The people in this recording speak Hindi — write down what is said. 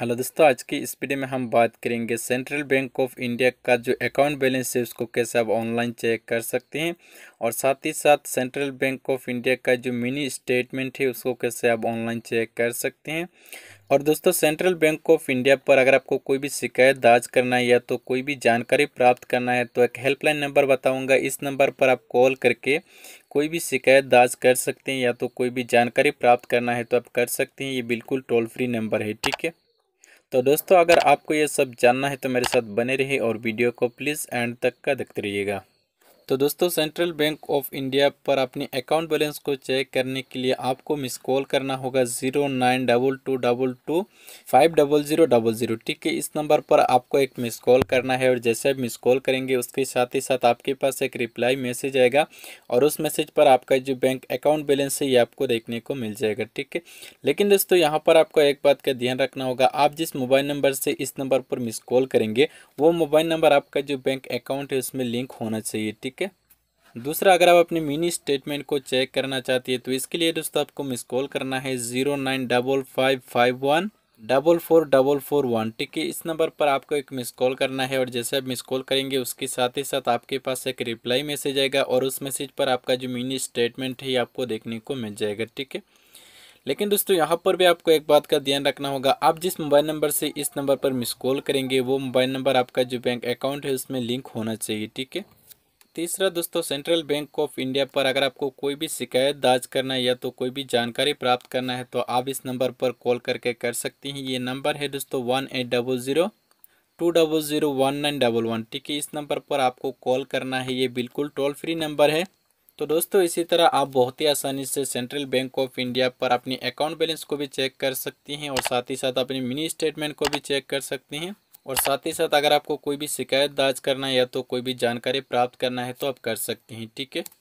हेलो दोस्तों आज की इस वीडियो में हम बात करेंगे सेंट्रल बैंक ऑफ इंडिया का जो अकाउंट बैलेंस है उसको कैसे आप ऑनलाइन चेक कर सकते हैं और साथ ही साथ सेंट्रल बैंक ऑफ इंडिया का जो मिनी स्टेटमेंट है उसको कैसे आप ऑनलाइन चेक कर सकते हैं और दोस्तों सेंट्रल बैंक ऑफ इंडिया पर अगर आपको कोई भी शिकायत दर्ज करना है या तो कोई भी जानकारी प्राप्त करना है तो एक हेल्पलाइन नंबर बताऊंगा इस नंबर पर आप कॉल करके कोई भी शिकायत दर्ज कर सकते हैं या तो कोई भी जानकारी प्राप्त करना है तो आप कर सकते हैं ये बिल्कुल टोल फ्री नंबर है ठीक है तो दोस्तों अगर आपको ये सब जानना है तो मेरे साथ बने रहिए और वीडियो को प्लीज़ एंड तक का देखते रहिएगा तो दोस्तों सेंट्रल बैंक ऑफ इंडिया पर अपने अकाउंट बैलेंस को चेक करने के लिए आपको मिस कॉल करना होगा zero nine double two double two five double zero double zero ठीक है इस नंबर पर आपको एक मिस कॉल करना है और जैसे आप मिस कॉल करेंगे उसके साथ ही साथ आपके पास एक रिप्लाई मैसेज आएगा और उस मैसेज पर आपका जो बैंक अकाउंट बैलेंस है ये आपको देखने को मिल जाएगा ठीक है लेकिन दोस्तों यहाँ पर आपको एक बात का ध्यान रखना होगा आप जिस मोबाइल नंबर से इस नंबर पर मिस कॉल करेंगे वो मोबाइल नंबर आपका जो बैंक अकाउंट है उसमें लिंक होना चाहिए ठीक दूसरा अगर आप अपने मिनी स्टेटमेंट को चेक करना चाहती है तो इसके लिए दोस्तों आपको मिस कॉल करना है zero nine double five five one double four double four one ठीक है इस नंबर पर आपको एक मिस कॉल करना है और जैसे आप मिस कॉल करेंगे उसके साथ ही साथ आपके पास एक रिप्लाई मैसेज आएगा और उस मैसेज पर आपका जो मिनी स्टेटमेंट है आपको देखने को मिल जाएगा ठीक है लेकिन दोस्तों यहाँ पर भी आपको एक बात का ध्यान रखना होगा आप जिस मोबाइल नंबर से इस नंबर पर मिस कॉल करेंगे वो मोबाइल नंबर आपका जो बैंक अकाउंट है उसमें लिंक होना चाहिए ठीक है तीसरा दोस्तों सेंट्रल बैंक ऑफ इंडिया पर अगर आपको कोई भी शिकायत दर्ज करना है या तो कोई भी जानकारी प्राप्त करना है तो आप इस नंबर पर कॉल करके कर सकते हैं ये नंबर है दोस्तों one eight double zero two double zero one nine double one ठीक है इस नंबर पर आपको कॉल करना है ये बिल्कुल टोल फ्री नंबर है तो दोस्तों इसी तरह आप बहुत ही आसानी से सेंट्रल बैंक ऑफ इंडिया पर अपनी अकाउंट बैलेंस को भी चेक कर सकती हैं और साथ ही साथ अपनी मिनी स्टेटमेंट को भी चेक कर सकती हैं और साथ ही साथ अगर आपको कोई भी शिकायत दर्ज करना है या तो कोई भी जानकारी प्राप्त करना है तो आप कर सकते हैं ठीक है